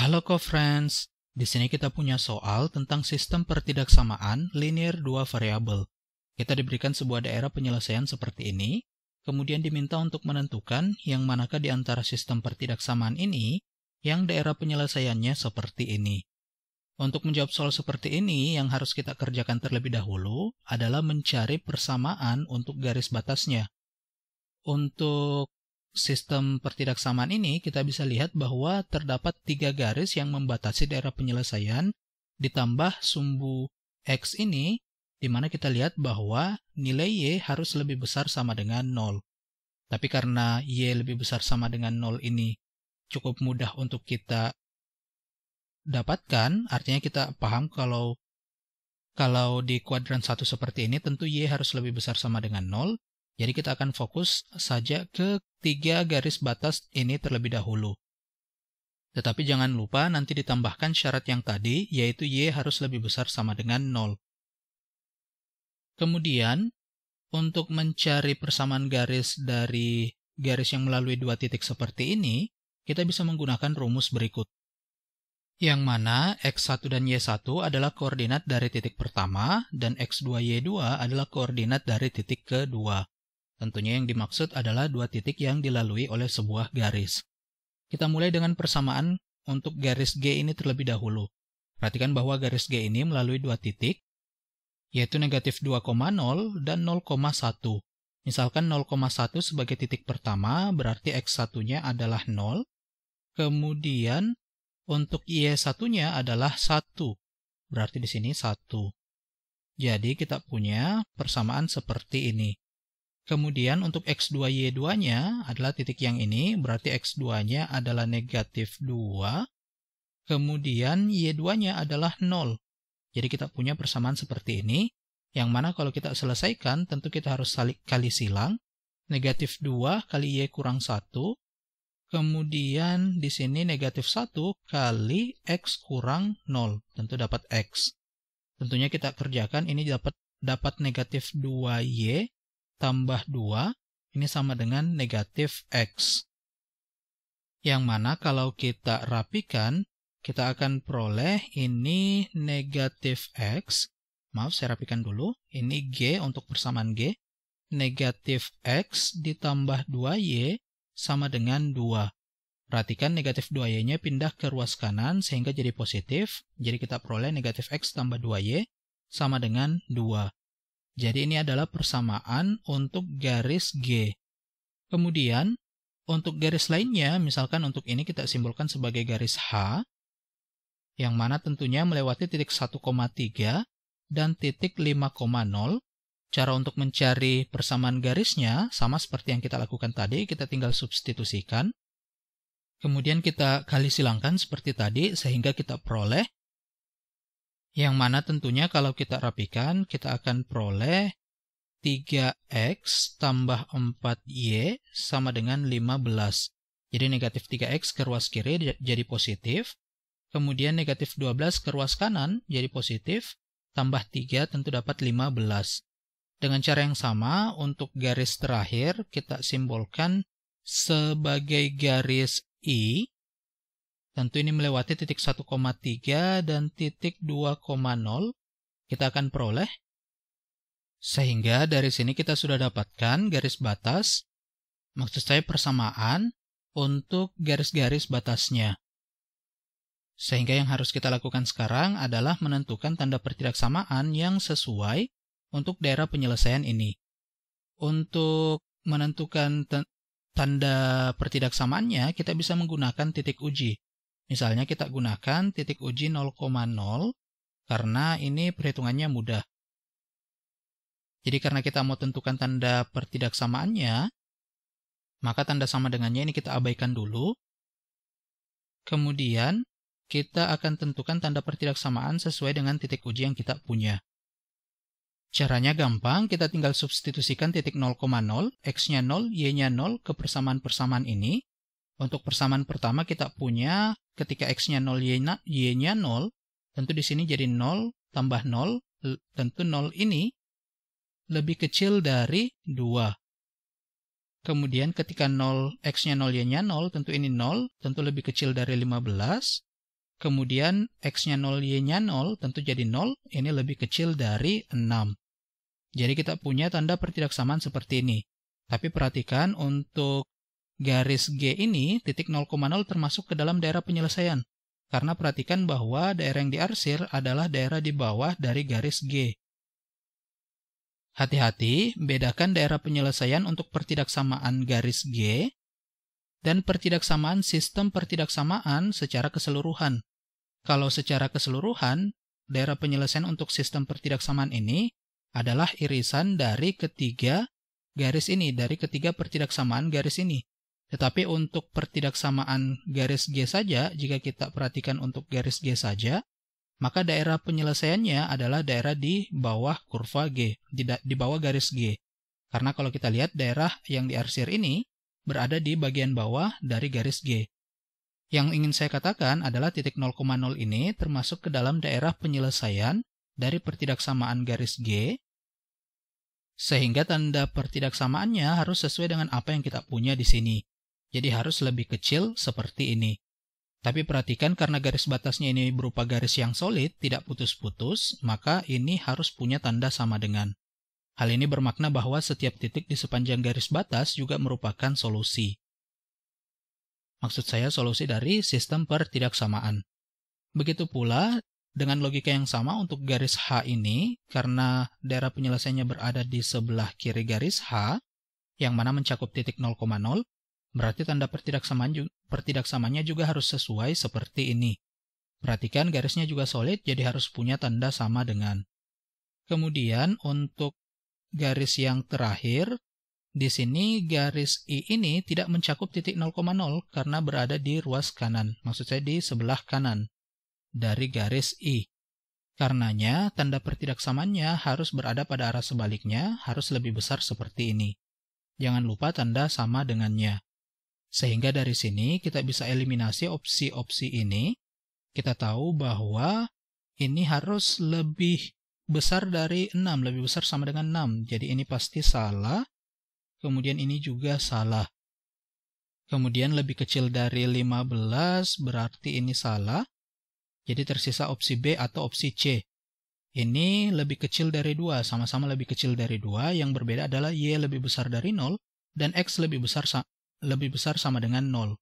Halo co-friends, di sini kita punya soal tentang sistem pertidaksamaan linear dua variabel. Kita diberikan sebuah daerah penyelesaian seperti ini, kemudian diminta untuk menentukan yang manakah di antara sistem pertidaksamaan ini yang daerah penyelesaiannya seperti ini. Untuk menjawab soal seperti ini, yang harus kita kerjakan terlebih dahulu adalah mencari persamaan untuk garis batasnya. Untuk sistem pertidaksamaan ini kita bisa lihat bahwa terdapat tiga garis yang membatasi daerah penyelesaian ditambah sumbu X ini di mana kita lihat bahwa nilai Y harus lebih besar sama dengan 0. Tapi karena Y lebih besar sama dengan 0 ini cukup mudah untuk kita dapatkan, artinya kita paham kalau kalau di kuadran 1 seperti ini tentu Y harus lebih besar sama dengan 0, jadi kita akan fokus saja ke tiga garis batas ini terlebih dahulu. Tetapi jangan lupa nanti ditambahkan syarat yang tadi, yaitu Y harus lebih besar sama dengan 0. Kemudian, untuk mencari persamaan garis dari garis yang melalui dua titik seperti ini, kita bisa menggunakan rumus berikut. Yang mana X1 dan Y1 adalah koordinat dari titik pertama, dan X2, Y2 adalah koordinat dari titik kedua. Tentunya yang dimaksud adalah dua titik yang dilalui oleh sebuah garis. Kita mulai dengan persamaan untuk garis G ini terlebih dahulu. Perhatikan bahwa garis G ini melalui dua titik, yaitu negatif 2,0 dan 0,1. Misalkan 0,1 sebagai titik pertama, berarti X1-nya adalah 0. Kemudian untuk Y1-nya adalah 1. Berarti di sini 1. Jadi kita punya persamaan seperti ini. Kemudian untuk X2Y2-nya adalah titik yang ini, berarti X2-nya adalah negatif 2. Kemudian Y2-nya adalah 0. Jadi kita punya persamaan seperti ini, yang mana kalau kita selesaikan tentu kita harus kali silang. Negatif 2 kali Y kurang 1, kemudian di sini negatif 1 kali X kurang 0, tentu dapat X. Tentunya kita kerjakan ini dapat dapat negatif 2Y tambah 2 ini sama dengan negatif X. Yang mana kalau kita rapikan, kita akan peroleh ini negatif X. Maaf, saya rapikan dulu. Ini G untuk persamaan G. Negatif X ditambah 2Y sama dengan 2. Perhatikan negatif 2y-nya pindah ke ruas kanan sehingga jadi positif. Jadi kita peroleh negatif x tambah 2y sama dengan 2. Jadi ini adalah persamaan untuk garis G. Kemudian, untuk garis lainnya, misalkan untuk ini kita simbolkan sebagai garis H, yang mana tentunya melewati titik 1,3 dan titik 5,0. Cara untuk mencari persamaan garisnya sama seperti yang kita lakukan tadi, kita tinggal substitusikan. Kemudian kita kali silangkan seperti tadi sehingga kita peroleh yang mana tentunya kalau kita rapikan, kita akan peroleh 3x tambah 4y sama dengan 15. Jadi negatif 3x ke ruas kiri jadi positif. Kemudian negatif 12 ke ruas kanan jadi positif. Tambah 3 tentu dapat 15. Dengan cara yang sama, untuk garis terakhir kita simbolkan sebagai garis I Tentu ini melewati titik 1,3 dan titik 2,0 kita akan peroleh. Sehingga dari sini kita sudah dapatkan garis batas, maksud saya persamaan untuk garis-garis batasnya. Sehingga yang harus kita lakukan sekarang adalah menentukan tanda pertidaksamaan yang sesuai untuk daerah penyelesaian ini. Untuk menentukan tanda pertidaksamaannya, kita bisa menggunakan titik uji. Misalnya kita gunakan titik uji 0,0 karena ini perhitungannya mudah. Jadi karena kita mau tentukan tanda pertidaksamaannya, maka tanda sama dengannya ini kita abaikan dulu. Kemudian kita akan tentukan tanda pertidaksamaan sesuai dengan titik uji yang kita punya. Caranya gampang, kita tinggal substitusikan titik 0,0, x-nya 0, y-nya 0 ke persamaan-persamaan ini, untuk persamaan pertama kita punya ketika x-nya 0, y-nya 0, tentu di sini jadi 0 tambah 0, tentu 0 ini lebih kecil dari 2. Kemudian ketika 0, x-nya 0, y-nya 0, tentu ini 0, tentu lebih kecil dari 15. Kemudian x-nya 0, y-nya 0, tentu jadi 0, ini lebih kecil dari 6. Jadi kita punya tanda pertidaksamaan seperti ini. Tapi perhatikan untuk garis G ini titik 0,0 termasuk ke dalam daerah penyelesaian. Karena perhatikan bahwa daerah yang diarsir adalah daerah di bawah dari garis G. Hati-hati, bedakan daerah penyelesaian untuk pertidaksamaan garis G dan pertidaksamaan sistem pertidaksamaan secara keseluruhan. Kalau secara keseluruhan, daerah penyelesaian untuk sistem pertidaksamaan ini adalah irisan dari ketiga garis ini, dari ketiga pertidaksamaan garis ini. Tetapi untuk pertidaksamaan garis G saja, jika kita perhatikan untuk garis G saja, maka daerah penyelesaiannya adalah daerah di bawah kurva G, di, di bawah garis G. Karena kalau kita lihat daerah yang diarsir ini berada di bagian bawah dari garis G. Yang ingin saya katakan adalah titik 0,0 ini termasuk ke dalam daerah penyelesaian dari pertidaksamaan garis G, sehingga tanda pertidaksamaannya harus sesuai dengan apa yang kita punya di sini jadi harus lebih kecil seperti ini. Tapi perhatikan karena garis batasnya ini berupa garis yang solid, tidak putus-putus, maka ini harus punya tanda sama dengan. Hal ini bermakna bahwa setiap titik di sepanjang garis batas juga merupakan solusi. Maksud saya solusi dari sistem pertidaksamaan. Begitu pula dengan logika yang sama untuk garis H ini, karena daerah penyelesaiannya berada di sebelah kiri garis H, yang mana mencakup titik 0,0, Berarti tanda pertidaksamanya juga harus sesuai seperti ini. Perhatikan garisnya juga solid, jadi harus punya tanda sama dengan. Kemudian untuk garis yang terakhir, di sini garis I ini tidak mencakup titik 0,0 karena berada di ruas kanan, maksud saya di sebelah kanan dari garis I. Karenanya, tanda pertidaksamannya harus berada pada arah sebaliknya, harus lebih besar seperti ini. Jangan lupa tanda sama dengannya. Sehingga dari sini kita bisa eliminasi opsi-opsi ini. Kita tahu bahwa ini harus lebih besar dari 6, lebih besar sama dengan 6. Jadi ini pasti salah. Kemudian ini juga salah. Kemudian lebih kecil dari 15 berarti ini salah. Jadi tersisa opsi B atau opsi C. Ini lebih kecil dari 2, sama-sama lebih kecil dari 2. Yang berbeda adalah Y lebih besar dari 0 dan X lebih besar lebih besar sama dengan 0.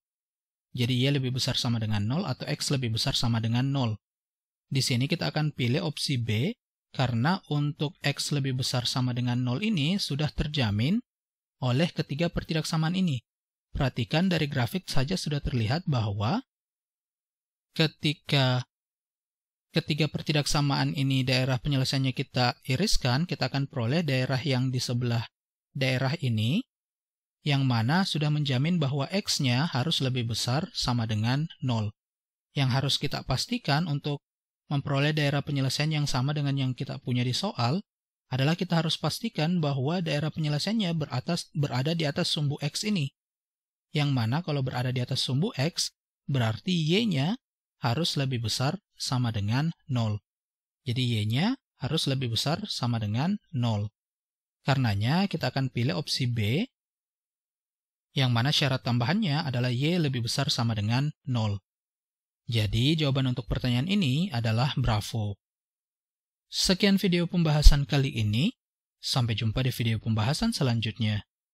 Jadi Y lebih besar sama dengan 0 atau X lebih besar sama dengan 0. Di sini kita akan pilih opsi B karena untuk X lebih besar sama dengan 0 ini sudah terjamin oleh ketiga pertidaksamaan ini. Perhatikan dari grafik saja sudah terlihat bahwa ketika ketiga pertidaksamaan ini daerah penyelesaiannya kita iriskan, kita akan peroleh daerah yang di sebelah daerah ini yang mana sudah menjamin bahwa x-nya harus lebih besar sama dengan 0. Yang harus kita pastikan untuk memperoleh daerah penyelesaian yang sama dengan yang kita punya di soal adalah kita harus pastikan bahwa daerah penyelesaiannya beratas, berada di atas sumbu x ini. Yang mana kalau berada di atas sumbu x, berarti y-nya harus lebih besar sama dengan 0. Jadi y-nya harus lebih besar sama dengan 0. Karenanya kita akan pilih opsi B yang mana syarat tambahannya adalah Y lebih besar sama dengan 0. Jadi jawaban untuk pertanyaan ini adalah bravo. Sekian video pembahasan kali ini, sampai jumpa di video pembahasan selanjutnya.